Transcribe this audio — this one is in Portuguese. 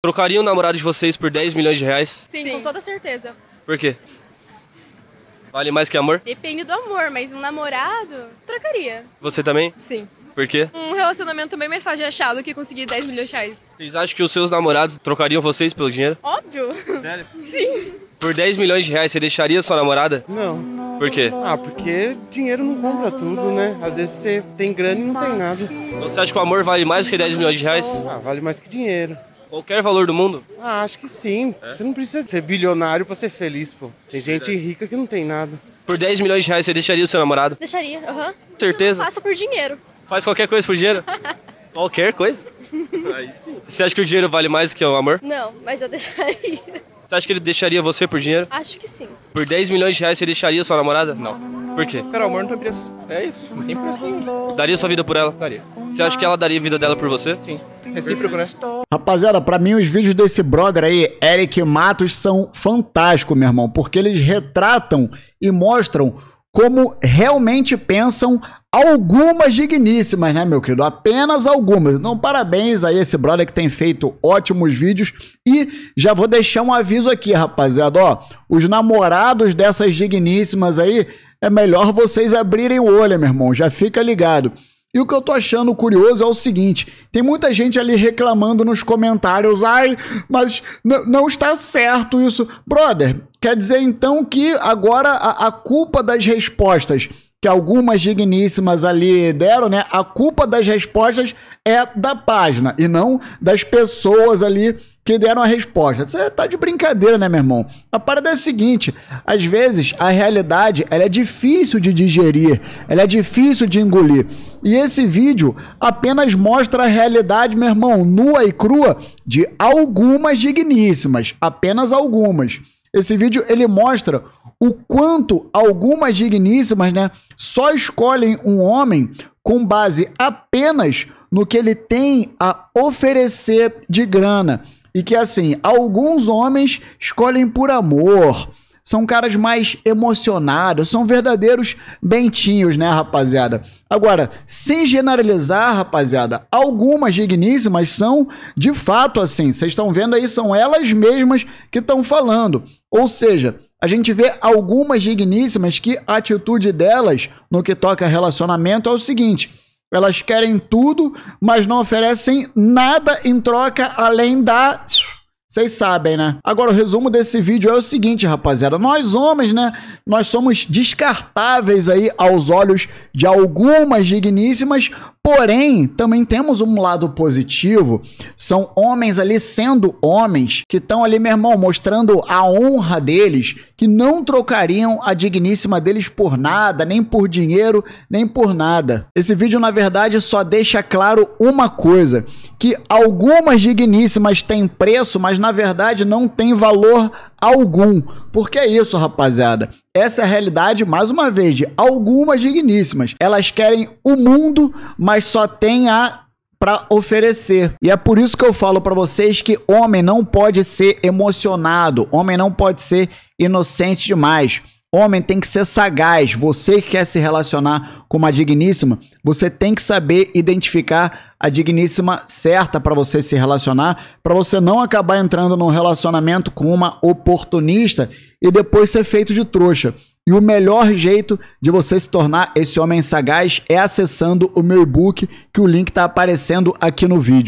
Trocariam o namorado de vocês por 10 milhões de reais? Sim, Sim, com toda certeza. Por quê? Vale mais que amor? Depende do amor, mas um namorado, trocaria. Você também? Sim. Por quê? Um relacionamento também mais fácil de achar do que conseguir 10 milhões de reais. Vocês acham que os seus namorados trocariam vocês pelo dinheiro? Óbvio. Sério? Sim. Por 10 milhões de reais, você deixaria sua namorada? Não. Por quê? Ah, porque dinheiro não compra tudo, né? Às vezes você tem grana e não tem nada. Então você acha que o amor vale mais que 10 milhões de reais? Ah, vale mais que dinheiro. Qualquer valor do mundo? Ah, acho que sim. É? Você não precisa ser bilionário para ser feliz, pô. Tem gente Verdade. rica que não tem nada. Por 10 milhões de reais você deixaria o seu namorado? Deixaria, aham. Uhum. Certeza? passa por dinheiro. Faz qualquer coisa por dinheiro? qualquer coisa? Aí sim. Você acha que o dinheiro vale mais que o amor? Não, mas eu deixaria. Você acha que ele deixaria você por dinheiro? Acho que sim. Por 10 milhões de reais você deixaria sua namorada? Não. Por quê? Cara, amor não tem preço. É isso, não tem preço nenhum. Daria sua vida por ela? Daria. Você acha que ela daria a vida dela por você? Sim. Recíproco, né? Rapaziada, para mim os vídeos desse brother aí, Eric Matos, são fantásticos, meu irmão, porque eles retratam e mostram como realmente pensam Algumas digníssimas, né, meu querido? Apenas algumas. Então, parabéns aí esse brother que tem feito ótimos vídeos. E já vou deixar um aviso aqui, rapaziada. Ó, os namorados dessas digníssimas aí, é melhor vocês abrirem o olho, meu irmão. Já fica ligado. E o que eu tô achando curioso é o seguinte: tem muita gente ali reclamando nos comentários, ai, mas não está certo isso. Brother, quer dizer então que agora a, a culpa das respostas que algumas digníssimas ali deram, né? A culpa das respostas é da página e não das pessoas ali que deram a resposta. Você tá de brincadeira, né, meu irmão? A parada é a seguinte: às vezes a realidade ela é difícil de digerir, ela é difícil de engolir. E esse vídeo apenas mostra a realidade, meu irmão, nua e crua de algumas digníssimas, apenas algumas. Esse vídeo ele mostra o quanto algumas digníssimas, né, só escolhem um homem com base apenas no que ele tem a oferecer de grana. E que assim, alguns homens escolhem por amor, são caras mais emocionados, são verdadeiros bentinhos, né, rapaziada? Agora, sem generalizar, rapaziada, algumas digníssimas são de fato assim. Vocês estão vendo aí, são elas mesmas que estão falando. Ou seja, a gente vê algumas digníssimas que a atitude delas no que toca relacionamento é o seguinte elas querem tudo, mas não oferecem nada em troca além da. Vocês sabem, né? Agora, o resumo desse vídeo é o seguinte, rapaziada. Nós homens, né? Nós somos descartáveis aí aos olhos de algumas digníssimas, Porém, também temos um lado positivo, são homens ali sendo homens que estão ali, meu irmão, mostrando a honra deles, que não trocariam a digníssima deles por nada, nem por dinheiro, nem por nada. Esse vídeo, na verdade, só deixa claro uma coisa, que algumas digníssimas têm preço, mas na verdade não tem valor algum. Porque é isso, rapaziada. Essa é a realidade, mais uma vez, de algumas digníssimas. Elas querem o mundo, mas só tem a para oferecer. E é por isso que eu falo para vocês que homem não pode ser emocionado, homem não pode ser inocente demais. Homem tem que ser sagaz. Você que quer se relacionar com uma digníssima, você tem que saber identificar a digníssima certa para você se relacionar, para você não acabar entrando num relacionamento com uma oportunista e depois ser feito de trouxa. E o melhor jeito de você se tornar esse homem sagaz é acessando o meu e-book, que o link está aparecendo aqui no vídeo.